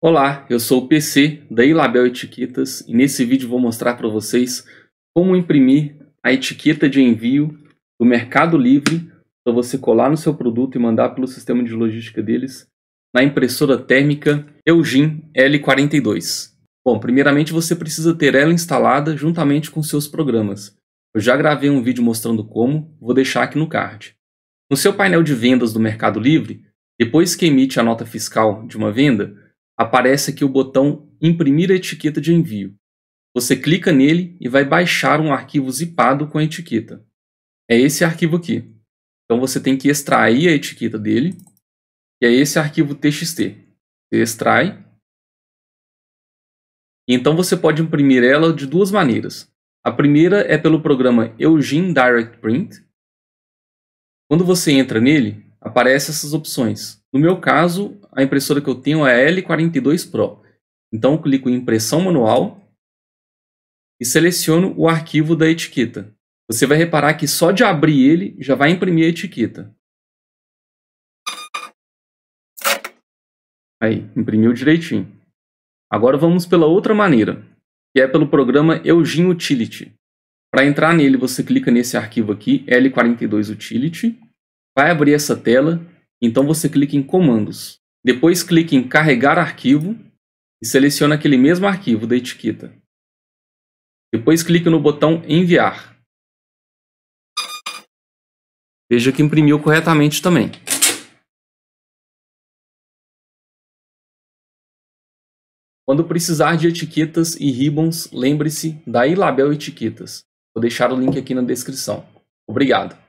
Olá, eu sou o PC da Ilabel Etiquetas e nesse vídeo vou mostrar para vocês como imprimir a etiqueta de envio do Mercado Livre para você colar no seu produto e mandar pelo sistema de logística deles na impressora térmica Eugene L42. Bom, primeiramente você precisa ter ela instalada juntamente com seus programas. Eu já gravei um vídeo mostrando como, vou deixar aqui no card. No seu painel de vendas do Mercado Livre, depois que emite a nota fiscal de uma venda, aparece aqui o botão Imprimir a etiqueta de envio. Você clica nele e vai baixar um arquivo zipado com a etiqueta. É esse arquivo aqui. Então você tem que extrair a etiqueta dele, e é esse arquivo txt. Você extrai. então você pode imprimir ela de duas maneiras. A primeira é pelo programa Eugene Direct Print. Quando você entra nele, aparecem essas opções. No meu caso, a impressora que eu tenho é a L42 Pro. Então eu clico em impressão manual e seleciono o arquivo da etiqueta. Você vai reparar que só de abrir ele já vai imprimir a etiqueta. Aí, imprimiu direitinho. Agora vamos pela outra maneira, que é pelo programa Eugene Utility. Para entrar nele, você clica nesse arquivo aqui, L42 Utility, vai abrir essa tela, então você clica em Comandos. Depois clique em Carregar arquivo e selecione aquele mesmo arquivo da etiqueta. Depois clique no botão Enviar. Veja que imprimiu corretamente também. Quando precisar de etiquetas e ribbons, lembre-se da Ilabel Etiquetas. Vou deixar o link aqui na descrição. Obrigado!